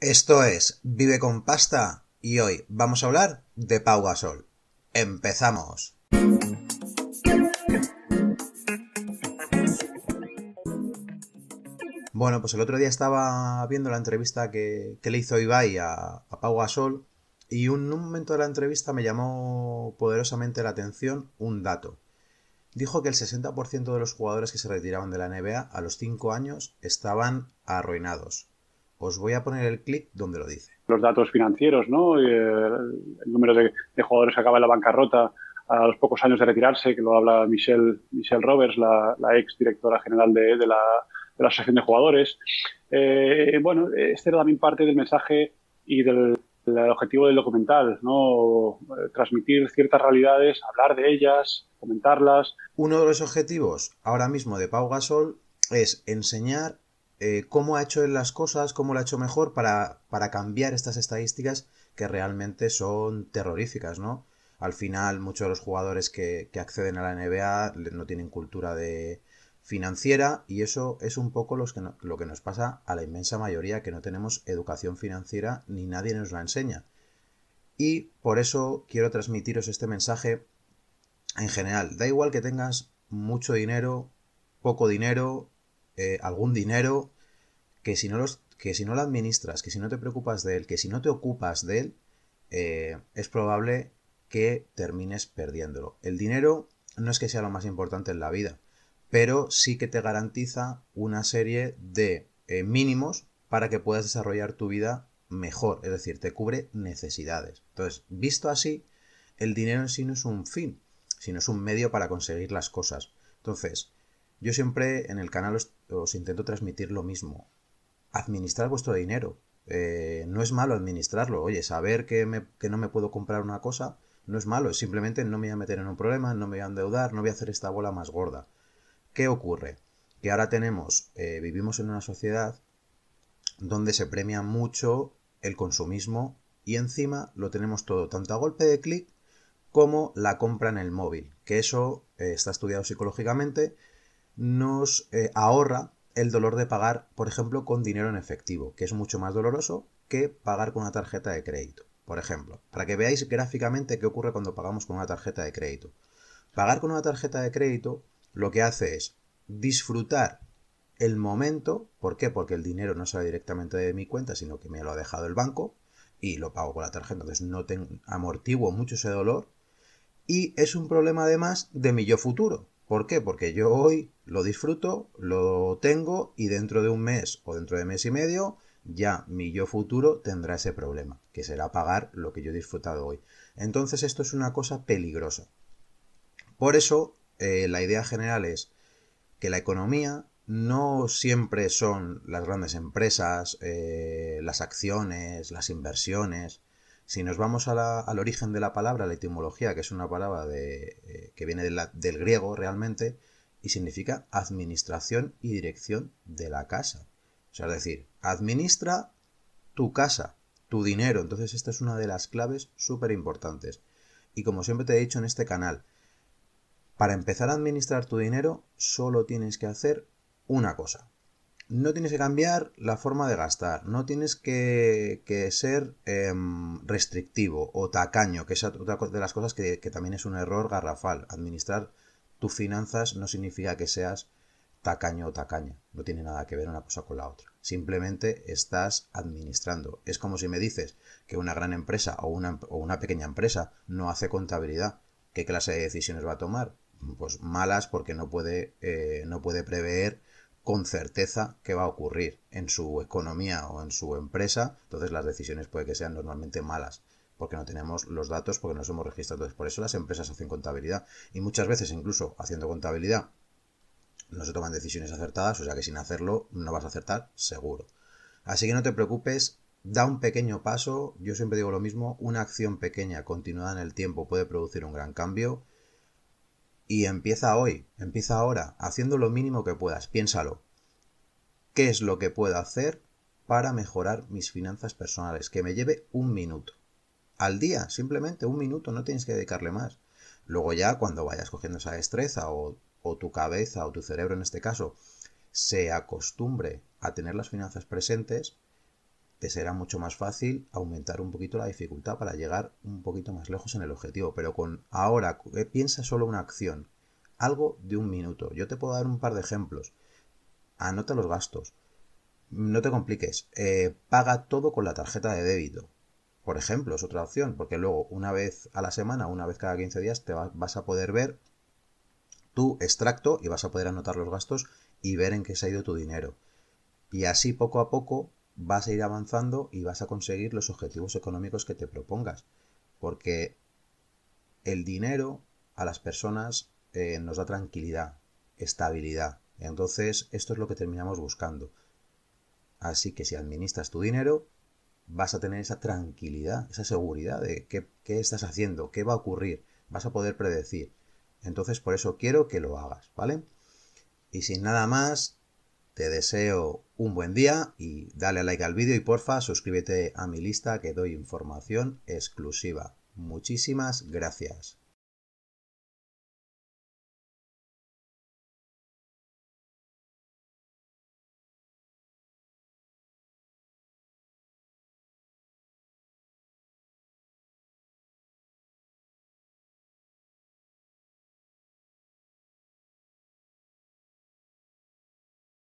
Esto es Vive con Pasta y hoy vamos a hablar de Pau Gasol. ¡Empezamos! Bueno, pues el otro día estaba viendo la entrevista que, le hizo Ibai a, a Pau Gasol y en un momento de la entrevista me llamó poderosamente la atención un dato. Dijo que el 60% de los jugadores que se retiraban de la NBA a los 5 años estaban arruinados. Os voy a poner el clic donde lo dice. Los datos financieros, ¿no? Eh, el número de, jugadores que acaba en la bancarrota a los pocos años de retirarse, que lo habla Michelle, Michelle Roberts, la, ex directora general de, la, Asociación de Jugadores. Eh, bueno, este era también parte del mensaje y del, del objetivo del documental, ¿no? Transmitir ciertas realidades, hablar de ellas, comentarlas. Uno de los objetivos ahora mismo de Pau Gasol es enseñar eh, cómo ha hecho las cosas, cómo lo ha hecho mejor para, cambiar estas estadísticas que realmente son terroríficas, ¿no? Al final, muchos de los jugadores que, acceden a la NBA no tienen cultura de financiera y eso es un poco lo que nos pasa a la inmensa mayoría que no tenemos educación financiera ni nadie nos la enseña. Y por eso quiero transmitiros este mensaje en general. Da igual que tengas mucho dinero, poco dinero, eh, algún dinero que si no los que si no lo administras, que si no te preocupas de él, que si no te ocupas de él, eh, es probable que termines perdiéndolo. El dinero no es que sea lo más importante en la vida, pero sí que te garantiza una serie de eh, mínimos para que puedas desarrollar tu vida mejor, es decir, te cubre necesidades. Entonces, visto así, el dinero en sí no es un fin, sino es un medio para conseguir las cosas. Entonces, yo siempre en el canal os intento transmitir lo mismo administrar vuestro dinero. Eh, no es malo administrarlo. Oye, saber que, no me puedo comprar una cosa no es malo. Simplemente no me voy a meter en un problema, no me voy a endeudar, no voy a hacer esta bola más gorda. ¿Qué ocurre? Que ahora tenemos, eh, vivimos en una sociedad donde se premia mucho el consumismo y encima lo tenemos todo, tanto a golpe de clic como la compra en el móvil. Que eso eh, está estudiado psicológicamente, nos ahorra el dolor de pagar, por ejemplo, con dinero en efectivo, que es mucho más doloroso que pagar con una tarjeta de crédito, por ejemplo. Para que veáis gráficamente qué ocurre cuando pagamos con una tarjeta de crédito. Pagar con una tarjeta de crédito lo que hace es disfrutar el momento. ¿Por qué? Porque el dinero no sale directamente de mi cuenta, sino que me lo ha dejado el banco y lo pago con la tarjeta. Entonces no amortiguo mucho ese dolor. Y es un problema además de mi yo futuro. ¿Por qué? Porque yo hoy lo disfruto, lo tengo y dentro de un mes o dentro de mes y medio ya mi yo futuro tendrá ese problema, que será pagar lo que yo he disfrutado hoy. Entonces esto es una cosa peligrosa. Por eso eh, la idea general es que la economía no siempre son las grandes empresas, eh, las acciones, las inversiones, si nos vamos al origen de la palabra, la etimología, que es una palabra eh, que viene del griego realmente, y significa administración y dirección de la casa. O sea, es decir, administra tu casa, tu dinero. Entonces esta es una de las claves súper importantes. Y como siempre te he dicho en este canal, para empezar a administrar tu dinero solo tienes que hacer una cosa, no tienes que cambiar la forma de gastar, no tienes que, ser em, restrictivo o tacaño, que es otra de las cosas que, también es un error garrafal. Administrar tus finanzas no significa que seas tacaño o tacaña, no tiene nada que ver una cosa con la otra. Simplemente estás administrando. Es como si me dices que una gran empresa o una, pequeña empresa no hace contabilidad. ¿Qué clase de decisiones va a tomar? Pues malas porque no puede, eh, no puede prever con certeza que va a ocurrir en su economía o en su empresa, entonces las decisiones puede que sean normalmente malas porque no tenemos los datos, porque no somos registrados, por eso las empresas hacen contabilidad y muchas veces incluso haciendo contabilidad no se toman decisiones acertadas, o sea que sin hacerlo no vas a acertar seguro. Así que no te preocupes, da un pequeño paso, yo siempre digo lo mismo, una acción pequeña continuada en el tiempo puede producir un gran cambio y empieza hoy, empieza ahora, haciendo lo mínimo que puedas, piénsalo. ¿Qué es lo que puedo hacer para mejorar mis finanzas personales? Que me lleve un minuto. Al día, simplemente un minuto, no tienes que dedicarle más. Luego ya cuando vayas cogiendo esa destreza o, tu cabeza o tu cerebro en este caso se acostumbre a tener las finanzas presentes, te será mucho más fácil aumentar un poquito la dificultad para llegar un poquito más lejos en el objetivo. Pero con ahora, eh, piensa solo una acción, algo de un minuto. Yo te puedo dar un par de ejemplos. Anota los gastos. No te compliques. Eh, paga todo con la tarjeta de débito. Por ejemplo, es otra opción, porque luego una vez a la semana, una vez cada 15 días, te vas a poder ver tu extracto y vas a poder anotar los gastos y ver en qué se ha ido tu dinero. Y así poco a poco vas a ir avanzando y vas a conseguir los objetivos económicos que te propongas. Porque el dinero a las personas eh, nos da tranquilidad, estabilidad. Entonces, esto es lo que terminamos buscando. Así que si administras tu dinero, vas a tener esa tranquilidad, esa seguridad de qué, qué estás haciendo, qué va a ocurrir, vas a poder predecir. Entonces, por eso quiero que lo hagas, ¿vale? Y sin nada más, te deseo un buen día y dale like al vídeo y porfa suscríbete a mi lista que doy información exclusiva. Muchísimas gracias.